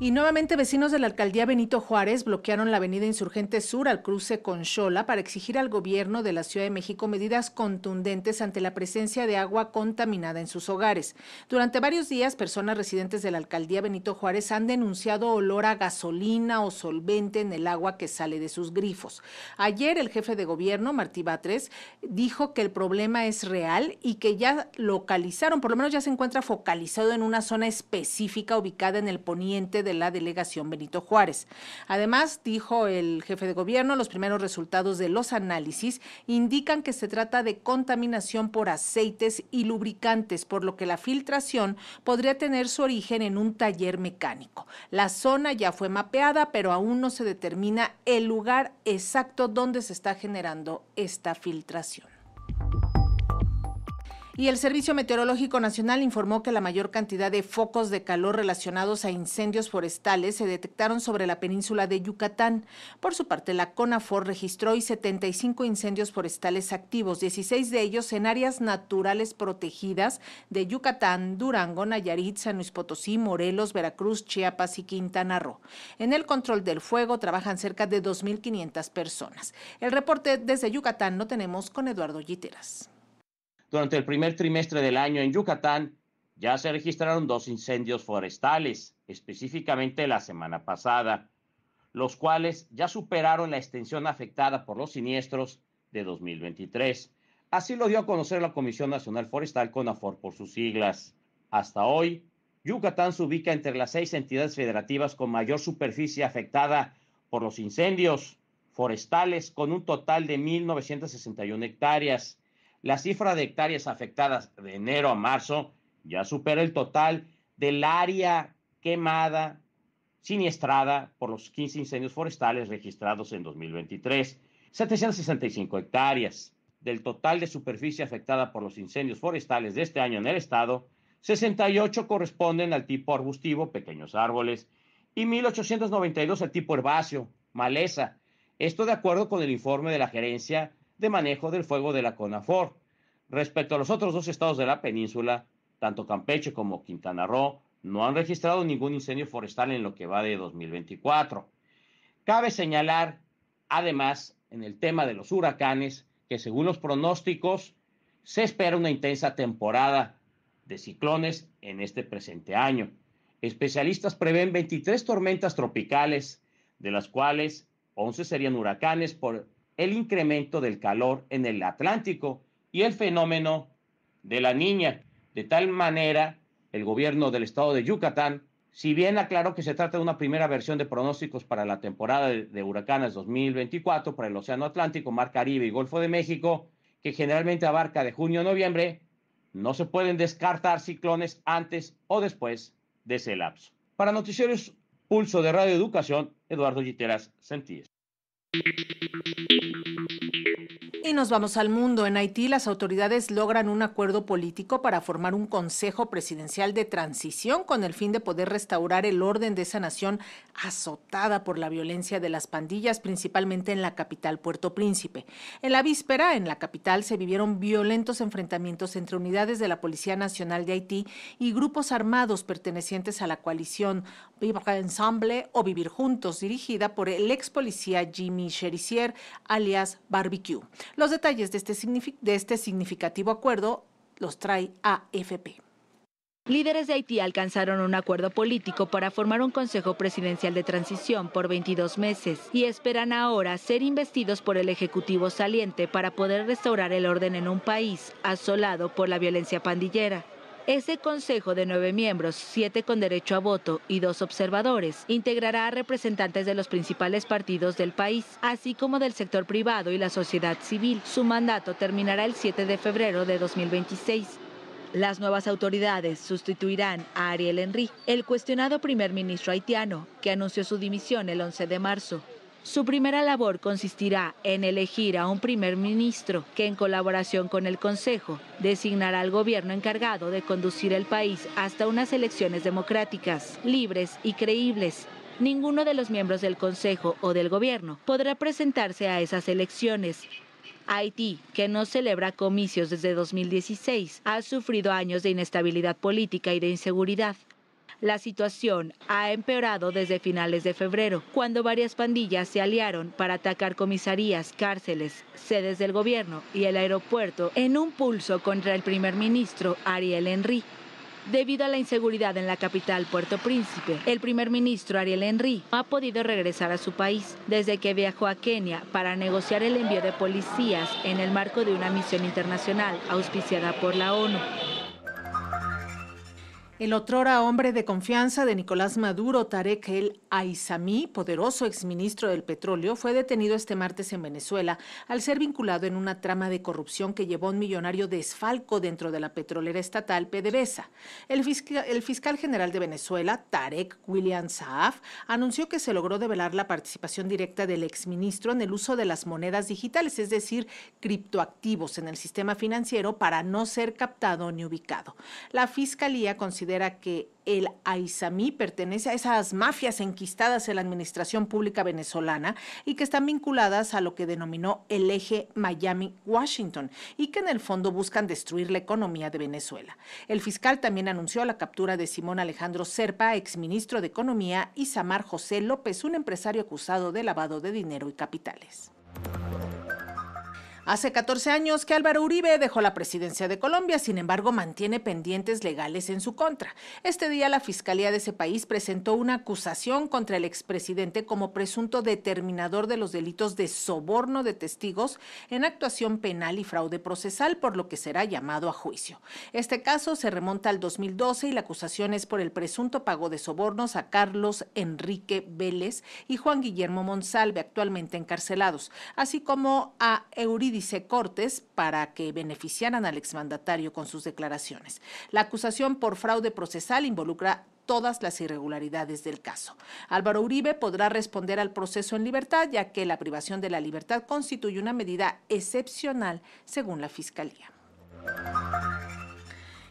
Y nuevamente vecinos de la alcaldía Benito Juárez bloquearon la avenida Insurgente Sur al cruce con Xola para exigir al gobierno de la Ciudad de México medidas contundentes ante la presencia de agua contaminada en sus hogares. Durante varios días, personas residentes de la alcaldía Benito Juárez han denunciado olor a gasolina o solvente en el agua que sale de sus grifos. Ayer el jefe de gobierno, Martí Batres, dijo que el problema es real y que ya localizaron, por lo menos ya se encuentra focalizado en una zona específica ubicada en el poniente de la delegación Benito Juárez. Además, dijo el jefe de gobierno, los primeros resultados de los análisis indican que se trata de contaminación por aceites y lubricantes, por lo que la filtración podría tener su origen en un taller mecánico. La zona ya fue mapeada, pero aún no se determina el lugar exacto donde se está generando esta filtración y el Servicio Meteorológico Nacional informó que la mayor cantidad de focos de calor relacionados a incendios forestales se detectaron sobre la península de Yucatán. Por su parte, la CONAFOR registró 75 incendios forestales activos, 16 de ellos en áreas naturales protegidas de Yucatán, Durango, Nayarit, San Luis Potosí, Morelos, Veracruz, Chiapas y Quintana Roo. En el control del fuego trabajan cerca de 2.500 personas. El reporte desde Yucatán lo tenemos con Eduardo Yiteras. Durante el primer trimestre del año en Yucatán ya se registraron dos incendios forestales, específicamente la semana pasada, los cuales ya superaron la extensión afectada por los siniestros de 2023. Así lo dio a conocer la Comisión Nacional Forestal CONAFOR por sus siglas. Hasta hoy, Yucatán se ubica entre las seis entidades federativas con mayor superficie afectada por los incendios forestales, con un total de 1.961 hectáreas. La cifra de hectáreas afectadas de enero a marzo ya supera el total del área quemada, siniestrada por los 15 incendios forestales registrados en 2023. 765 hectáreas. Del total de superficie afectada por los incendios forestales de este año en el estado, 68 corresponden al tipo arbustivo, pequeños árboles, y 1892 al tipo herbáceo, maleza. Esto de acuerdo con el informe de la Gerencia de manejo del fuego de la CONAFOR. Respecto a los otros dos estados de la península, tanto Campeche como Quintana Roo no han registrado ningún incendio forestal en lo que va de 2024. Cabe señalar, además, en el tema de los huracanes, que según los pronósticos, se espera una intensa temporada de ciclones en este presente año. Especialistas prevén 23 tormentas tropicales, de las cuales 11 serían huracanes por el incremento del calor en el Atlántico y el fenómeno de la niña. De tal manera, el gobierno del estado de Yucatán, si bien aclaró que se trata de una primera versión de pronósticos para la temporada de, huracanes 2024 para el Océano Atlántico, Mar Caribe y Golfo de México, que generalmente abarca de junio a noviembre, no se pueden descartar ciclones antes o después de ese lapso. Para Noticieros Pulso de Radio Educación, Eduardo Giteras Sentíes. Y nos vamos al mundo. En Haití las autoridades logran un acuerdo político para formar un Consejo Presidencial de Transición con el fin de poder restaurar el orden de esa nación azotada por la violencia de las pandillas, principalmente en la capital Puerto Príncipe. En la víspera, en la capital, se vivieron violentos enfrentamientos entre unidades de la Policía Nacional de Haití y grupos armados pertenecientes a la coalición Ensemble o Vivir Juntos, dirigida por el ex policía Jimmy Cherisier, alias Barbecue. Los detalles de este, de este significativo acuerdo los trae AFP. Líderes de Haití alcanzaron un acuerdo político para formar un Consejo Presidencial de Transición por 22 meses y esperan ahora ser investidos por el Ejecutivo saliente para poder restaurar el orden en un país asolado por la violencia pandillera. Ese consejo de nueve miembros, siete con derecho a voto y dos observadores, integrará a representantes de los principales partidos del país, así como del sector privado y la sociedad civil. Su mandato terminará el 7 de febrero de 2026. Las nuevas autoridades sustituirán a Ariel Henry, el cuestionado primer ministro haitiano, que anunció su dimisión el 11 de marzo. Su primera labor consistirá en elegir a un primer ministro que en colaboración con el Consejo designará al gobierno encargado de conducir el país hasta unas elecciones democráticas, libres y creíbles. Ninguno de los miembros del Consejo o del gobierno podrá presentarse a esas elecciones. Haití, que no celebra comicios desde 2016, ha sufrido años de inestabilidad política y de inseguridad. La situación ha empeorado desde finales de febrero, cuando varias pandillas se aliaron para atacar comisarías, cárceles, sedes del gobierno y el aeropuerto en un pulso contra el primer ministro Ariel Henry. Debido a la inseguridad en la capital Puerto Príncipe, el primer ministro Ariel Henry ha podido regresar a su país desde que viajó a Kenia para negociar el envío de policías en el marco de una misión internacional auspiciada por la ONU. El otrora hombre de confianza de Nicolás Maduro, Tarek El Aizami, poderoso exministro del petróleo, fue detenido este martes en Venezuela al ser vinculado en una trama de corrupción que llevó a un millonario desfalco dentro de la petrolera estatal PDVSA. El, el fiscal general de Venezuela, Tarek William Saaf, anunció que se logró develar la participación directa del exministro en el uso de las monedas digitales, es decir, criptoactivos en el sistema financiero para no ser captado ni ubicado. La fiscalía considera que el AISAMI pertenece a esas mafias enquistadas en la administración pública venezolana y que están vinculadas a lo que denominó el eje Miami-Washington y que en el fondo buscan destruir la economía de Venezuela. El fiscal también anunció la captura de Simón Alejandro Serpa, exministro de Economía, y Samar José López, un empresario acusado de lavado de dinero y capitales. Hace 14 años que Álvaro Uribe dejó la presidencia de Colombia, sin embargo mantiene pendientes legales en su contra. Este día la Fiscalía de ese país presentó una acusación contra el expresidente como presunto determinador de los delitos de soborno de testigos en actuación penal y fraude procesal, por lo que será llamado a juicio. Este caso se remonta al 2012 y la acusación es por el presunto pago de sobornos a Carlos Enrique Vélez y Juan Guillermo Monsalve, actualmente encarcelados, así como a Eurid dice Cortes, para que beneficiaran al exmandatario con sus declaraciones. La acusación por fraude procesal involucra todas las irregularidades del caso. Álvaro Uribe podrá responder al proceso en libertad, ya que la privación de la libertad constituye una medida excepcional, según la Fiscalía.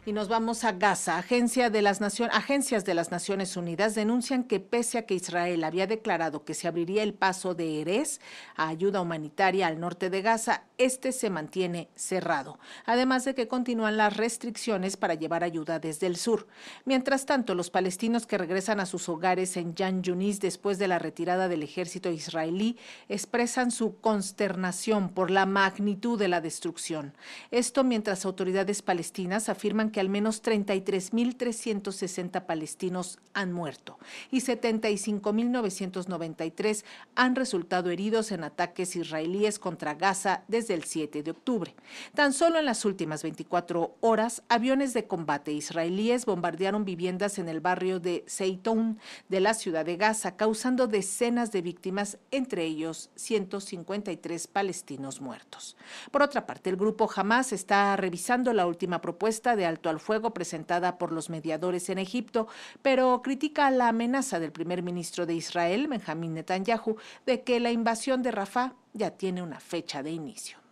Y nos vamos a Gaza. Agencia de las Agencias de las Naciones Unidas denuncian que pese a que Israel había declarado que se abriría el paso de Erez a ayuda humanitaria al norte de Gaza, este se mantiene cerrado. Además de que continúan las restricciones para llevar ayuda desde el sur. Mientras tanto, los palestinos que regresan a sus hogares en Jan Yunis después de la retirada del ejército israelí expresan su consternación por la magnitud de la destrucción. Esto mientras autoridades palestinas afirman que al menos 33.360 palestinos han muerto y 75.993 han resultado heridos en ataques israelíes contra Gaza desde el 7 de octubre. Tan solo en las últimas 24 horas, aviones de combate israelíes bombardearon viviendas en el barrio de Seitoun de la ciudad de Gaza, causando decenas de víctimas, entre ellos 153 palestinos muertos. Por otra parte, el grupo Hamas está revisando la última propuesta de alto al fuego presentada por los mediadores en Egipto, pero critica la amenaza del primer ministro de Israel, Benjamín Netanyahu, de que la invasión de Rafah ya tiene una fecha de inicio.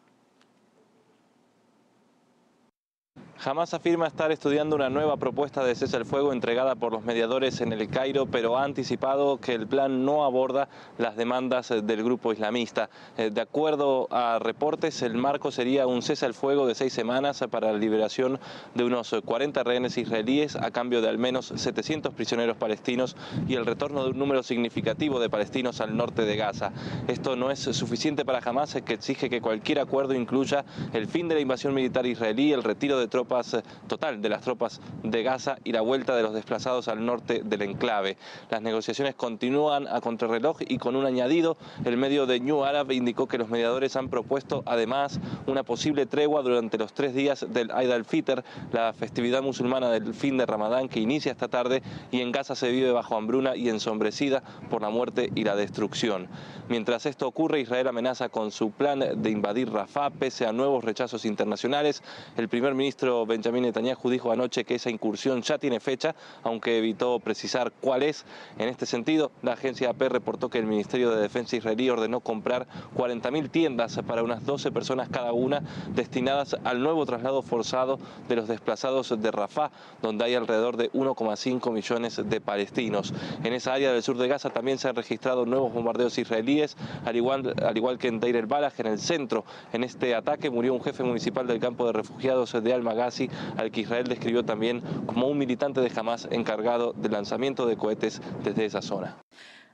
Jamás afirma estar estudiando una nueva propuesta de cese al fuego entregada por los mediadores en el Cairo, pero ha anticipado que el plan no aborda las demandas eh, del grupo islamista. Eh, de acuerdo a reportes, el marco sería un cese al fuego de seis semanas para la liberación de unos 40 rehenes israelíes a cambio de al menos 700 prisioneros palestinos y el retorno de un número significativo de palestinos al norte de Gaza. Esto no es suficiente para Hamas, que exige que cualquier acuerdo incluya el fin de la invasión militar israelí, el retiro de tropas eh, total de las tropas de Gaza y la vuelta de los desplazados al norte del enclave. Las negociaciones continúan a contrarreloj y con un añadido, el medio de New Arab indicó que los mediadores han propuesto además una posible tregua durante los tres días del Eid al-Fitr, la festividad musulmana del fin de Ramadán que inicia esta tarde y en Gaza se vive bajo hambruna y ensombrecida por la muerte y la destrucción. Mientras esto ocurre, Israel amenaza con su plan de invadir Rafah pese a nuevos rechazos internacionales. El primer ministro Benjamín Netanyahu dijo anoche que esa incursión ya tiene fecha, aunque evitó precisar cuál es. En este sentido, la agencia AP reportó que el Ministerio de Defensa israelí ordenó comprar 40.000 tiendas para unas 12 personas cada una destinadas al nuevo traslado forzado de los desplazados de Rafah, donde hay alrededor de 1,5 millones de palestinos. En esa área del sur de Gaza también se han registrado nuevos bombardeos israelíes, al igual, que en Deir el-Balaj, en el centro. En este ataque murió un jefe municipal del campo de refugiados de Almagaz al que Israel describió también como un militante de Hamas encargado del lanzamiento de cohetes desde esa zona.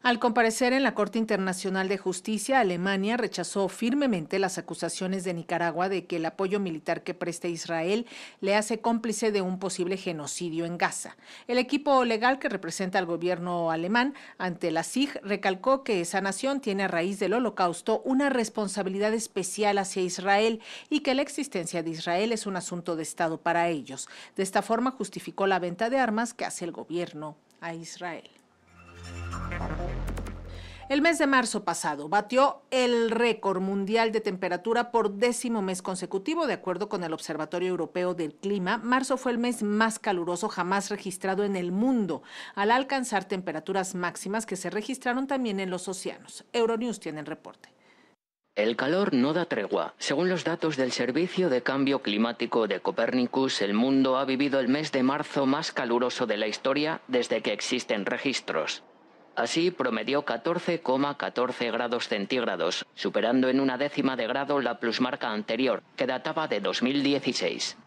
Al comparecer en la Corte Internacional de Justicia, Alemania rechazó firmemente las acusaciones de Nicaragua de que el apoyo militar que presta Israel le hace cómplice de un posible genocidio en Gaza. El equipo legal que representa al gobierno alemán ante la SIG recalcó que esa nación tiene a raíz del holocausto una responsabilidad especial hacia Israel y que la existencia de Israel es un asunto de Estado para ellos. De esta forma justificó la venta de armas que hace el gobierno a Israel. El mes de marzo pasado batió el récord mundial de temperatura por décimo mes consecutivo. De acuerdo con el Observatorio Europeo del Clima, marzo fue el mes más caluroso jamás registrado en el mundo, al alcanzar temperaturas máximas que se registraron también en los océanos. Euronews tiene el reporte. El calor no da tregua. Según los datos del Servicio de Cambio Climático de Copernicus, el mundo ha vivido el mes de marzo más caluroso de la historia desde que existen registros. Así promedió 14,14 grados centígrados, superando en una décima de grado la plusmarca anterior, que databa de 2016.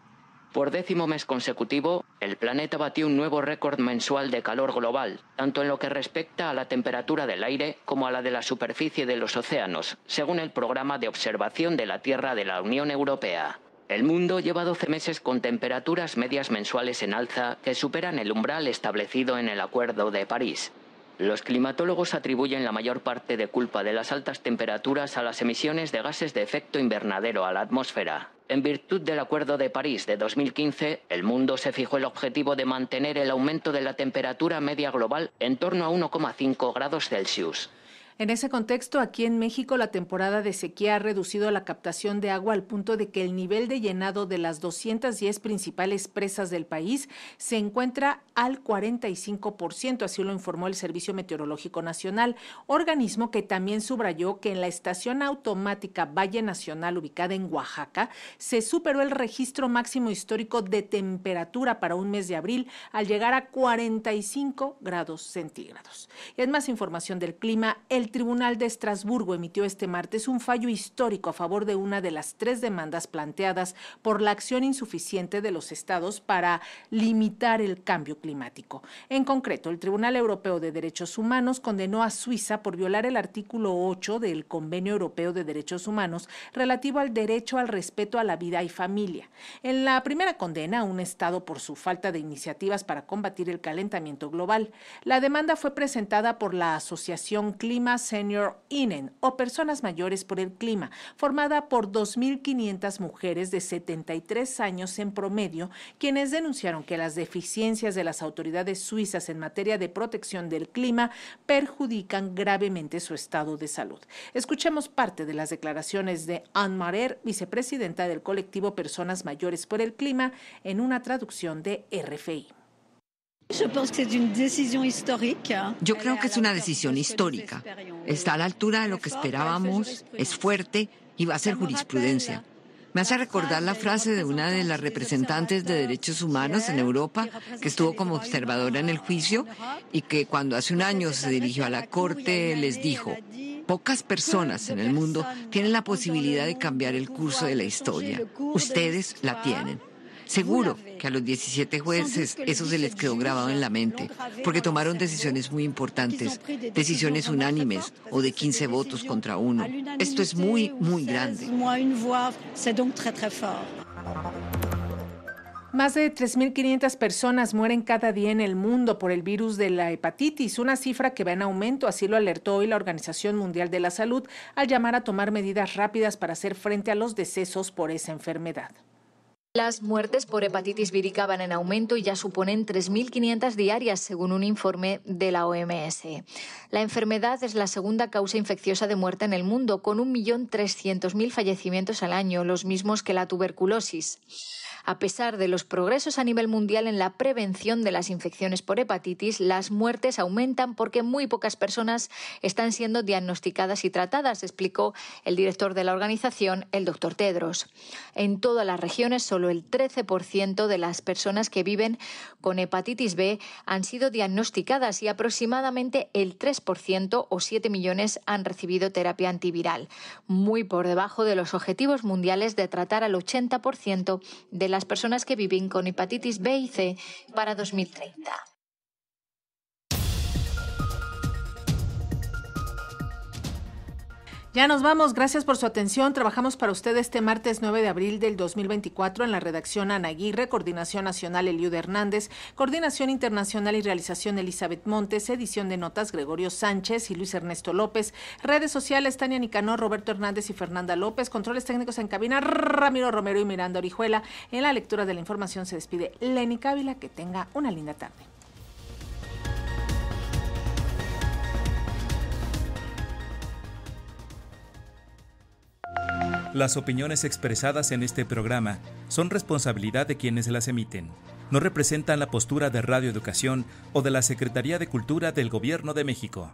Por décimo mes consecutivo, el planeta batió un nuevo récord mensual de calor global, tanto en lo que respecta a la temperatura del aire como a la de la superficie de los océanos, según el programa de observación de la Tierra de la Unión Europea. El mundo lleva 12 meses con temperaturas medias mensuales en alza que superan el umbral establecido en el Acuerdo de París. Los climatólogos atribuyen la mayor parte de culpa de las altas temperaturas a las emisiones de gases de efecto invernadero a la atmósfera. En virtud del Acuerdo de París de 2015, el mundo se fijó el objetivo de mantener el aumento de la temperatura media global en torno a 1,5 grados Celsius. En ese contexto, aquí en México la temporada de sequía ha reducido la captación de agua al punto de que el nivel de llenado de las 210 principales presas del país se encuentra al 45%, así lo informó el Servicio Meteorológico Nacional, organismo que también subrayó que en la estación automática Valle Nacional ubicada en Oaxaca se superó el registro máximo histórico de temperatura para un mes de abril al llegar a 45 grados centígrados. es más información del clima, el Tribunal de Estrasburgo emitió este martes un fallo histórico a favor de una de las tres demandas planteadas por la acción insuficiente de los estados para limitar el cambio climático. En concreto, el Tribunal Europeo de Derechos Humanos condenó a Suiza por violar el artículo 8 del Convenio Europeo de Derechos Humanos relativo al derecho al respeto a la vida y familia. En la primera condena un estado por su falta de iniciativas para combatir el calentamiento global. La demanda fue presentada por la Asociación Clima Senior INEN o Personas Mayores por el Clima, formada por 2.500 mujeres de 73 años en promedio, quienes denunciaron que las deficiencias de las autoridades suizas en materia de protección del clima perjudican gravemente su estado de salud. Escuchemos parte de las declaraciones de Anne Marer, vicepresidenta del colectivo Personas Mayores por el Clima, en una traducción de RFI. Yo creo que es una decisión histórica. Está a la altura de lo que esperábamos, es fuerte y va a ser jurisprudencia. Me hace recordar la frase de una de las representantes de derechos humanos en Europa, que estuvo como observadora en el juicio y que cuando hace un año se dirigió a la corte les dijo, pocas personas en el mundo tienen la posibilidad de cambiar el curso de la historia. Ustedes la tienen. Seguro que a los 17 jueces eso se les quedó grabado en la mente, porque tomaron decisiones muy importantes, decisiones unánimes pues, o de 15 votos contra uno. Esto es muy, muy grande. Más de 3.500 personas mueren cada día en el mundo por el virus de la hepatitis, una cifra que va en aumento, así lo alertó hoy la Organización Mundial de la Salud al llamar a tomar medidas rápidas para hacer frente a los decesos por esa enfermedad. Las muertes por hepatitis vírica van en aumento y ya suponen 3.500 diarias, según un informe de la OMS. La enfermedad es la segunda causa infecciosa de muerte en el mundo, con 1.300.000 fallecimientos al año, los mismos que la tuberculosis. A pesar de los progresos a nivel mundial en la prevención de las infecciones por hepatitis, las muertes aumentan porque muy pocas personas están siendo diagnosticadas y tratadas, explicó el director de la organización, el doctor Tedros. En todas las regiones, solo el 13% de las personas que viven con hepatitis B han sido diagnosticadas y aproximadamente el 3% o 7 millones han recibido terapia antiviral, muy por debajo de los objetivos mundiales de tratar al 80% de las personas que viven con hepatitis B y C para 2030. Ya nos vamos, gracias por su atención. Trabajamos para usted este martes 9 de abril del 2024 en la redacción Ana Aguirre, Coordinación Nacional Eliud Hernández, Coordinación Internacional y Realización Elizabeth Montes, edición de notas Gregorio Sánchez y Luis Ernesto López, redes sociales Tania Nicanor, Roberto Hernández y Fernanda López, controles técnicos en cabina Ramiro Romero y Miranda Orihuela. En la lectura de la información se despide Lenny Cávila, que tenga una linda tarde. Las opiniones expresadas en este programa son responsabilidad de quienes las emiten. No representan la postura de Radio Educación o de la Secretaría de Cultura del Gobierno de México.